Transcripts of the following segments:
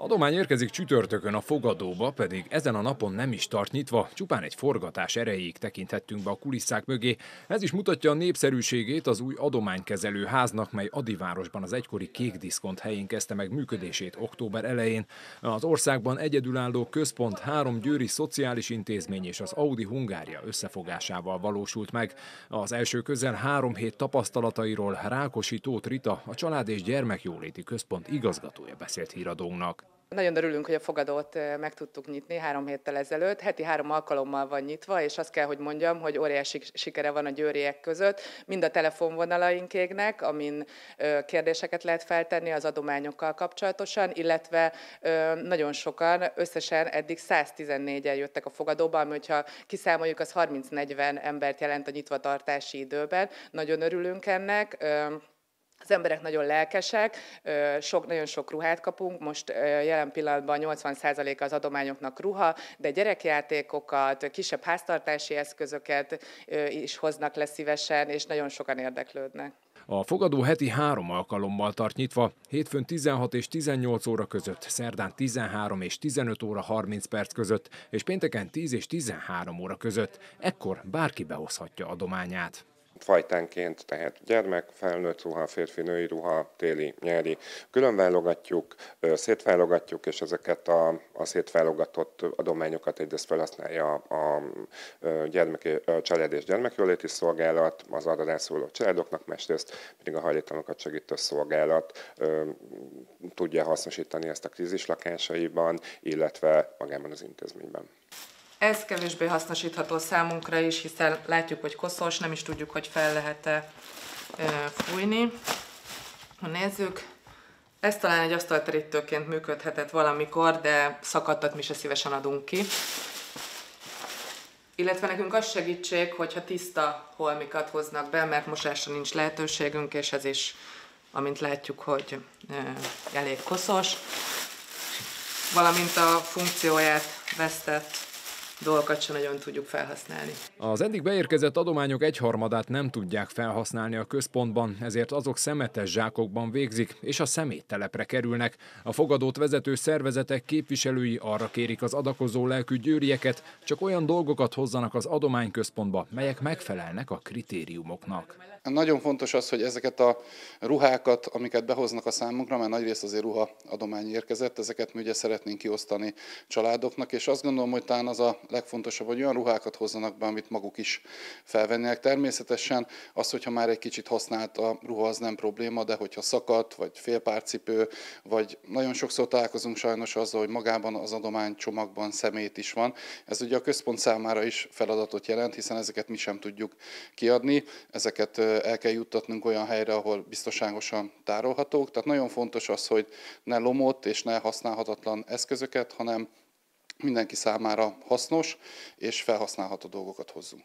Adomány érkezik csütörtökön a fogadóba, pedig ezen a napon nem is tart nyitva, csupán egy forgatás erejéig tekinthettünk be a kulisszák mögé. Ez is mutatja a népszerűségét az új adománykezelő háznak, mely Adivárosban az egykori kék diszkont helyén kezdte meg működését október elején. Az országban egyedülálló központ három győri szociális intézmény és az Audi Hungária összefogásával valósult meg. Az első közel három hét tapasztalatairól Rákosi Tóth Rita, a Család és Gyermekjóléti Központ igazgatója beszélt híradónak. Nagyon örülünk, hogy a fogadót meg tudtuk nyitni három héttel ezelőtt. Heti három alkalommal van nyitva, és azt kell, hogy mondjam, hogy óriási sikere van a győriek között. Mind a telefonvonalaink égnek, amin kérdéseket lehet feltenni az adományokkal kapcsolatosan, illetve nagyon sokan, összesen eddig 114-en jöttek a fogadóba, ami hogyha kiszámoljuk, az 30-40 embert jelent a nyitvatartási időben. Nagyon örülünk ennek. Az emberek nagyon lelkesek, sok, nagyon sok ruhát kapunk, most jelen pillanatban 80% az adományoknak ruha, de gyerekjátékokat, kisebb háztartási eszközöket is hoznak le szívesen, és nagyon sokan érdeklődnek. A fogadó heti három alkalommal tart nyitva, hétfőn 16 és 18 óra között, szerdán 13 és 15 óra 30 perc között, és pénteken 10 és 13 óra között. Ekkor bárki behozhatja adományát fajtánként, tehát gyermek, felnőtt ruha, férfi, női ruha, téli, nyári. Külön válogatjuk, szétválogatjuk, és ezeket a, a szétválogatott adományokat egyrészt felhasználja a, a, gyermeki, a család és gyermekjóléti szolgálat, az arra rászóló családoknak, másrészt pedig a hajléktalanokat segítő szolgálat tudja hasznosítani ezt a krízis lakásaiban, illetve magában az intézményben. Ez kevésbé hasznosítható számunkra is, hiszen látjuk, hogy koszos, nem is tudjuk, hogy fel lehet-e fújni. Ha nézzük, ez talán egy asztalterítőként működhetett valamikor, de szakadtat mi se szívesen adunk ki. Illetve nekünk az segítség, hogyha tiszta holmikat hoznak be, mert mosásra nincs lehetőségünk, és ez is, amint látjuk, hogy elég koszos. Valamint a funkcióját vesztett dolgokat sem nagyon tudjuk felhasználni. Az eddig beérkezett adományok egyharmadát nem tudják felhasználni a központban, ezért azok szemetes zsákokban végzik, és a szeméttelepre kerülnek. A fogadót vezető szervezetek képviselői arra kérik az adakozó lelkű győrieket, csak olyan dolgokat hozzanak az adományközpontba, melyek megfelelnek a kritériumoknak. Nagyon fontos az, hogy ezeket a ruhákat, amiket behoznak a számunkra, mert nagyrészt azért ruha adomány érkezett, ezeket mi ugye szeretnénk kiosztani családoknak, és azt gondolom, hogy talán az a legfontosabb, hogy olyan ruhákat hozzanak be, amit maguk is felvennének. Természetesen az, hogyha már egy kicsit használt a ruha, az nem probléma, de hogyha szakadt, vagy félpárcipő, vagy nagyon sokszor találkozunk sajnos azzal, hogy magában az adomány csomagban szemét is van. Ez ugye a központ számára is feladatot jelent, hiszen ezeket mi sem tudjuk kiadni, ezeket el kell juttatnunk olyan helyre, ahol biztonságosan tárolhatók. Tehát nagyon fontos az, hogy ne lomott és ne használhatatlan eszközöket, hanem mindenki számára hasznos és felhasználható dolgokat hozzunk.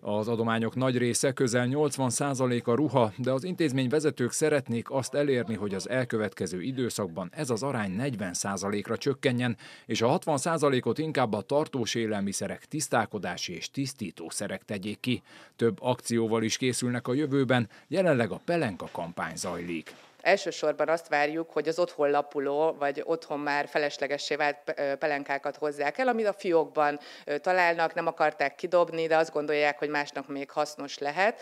Az adományok nagy része, közel 80% a ruha, de az intézmény vezetők szeretnék azt elérni, hogy az elkövetkező időszakban ez az arány 40%-ra csökkenjen, és a 60%-ot inkább a tartós élelmiszerek tisztálkodási és tisztítószerek tegyék ki. Több akcióval is készülnek a jövőben, jelenleg a Pelenka kampány zajlik. Elsősorban azt várjuk, hogy az otthon lapuló, vagy otthon már feleslegessé vált pelenkákat hozzák el, amit a fiókban találnak, nem akarták kidobni, de azt gondolják, hogy másnak még hasznos lehet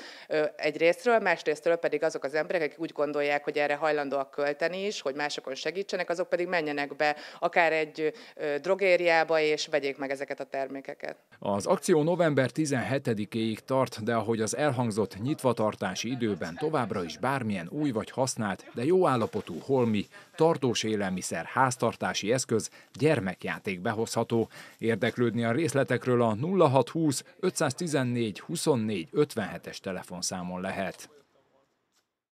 Egy részről, másrésztről pedig azok az emberek, akik úgy gondolják, hogy erre hajlandóak költeni is, hogy másokon segítsenek, azok pedig menjenek be akár egy drogériába, és vegyék meg ezeket a termékeket. Az akció november 17-éig tart, de ahogy az elhangzott nyitvatartási időben továbbra is bármilyen új vagy használt de jó állapotú holmi, tartós élelmiszer, háztartási eszköz, gyermekjáték behozható. Érdeklődni a részletekről a 0620 514 24 57-es telefonszámon lehet.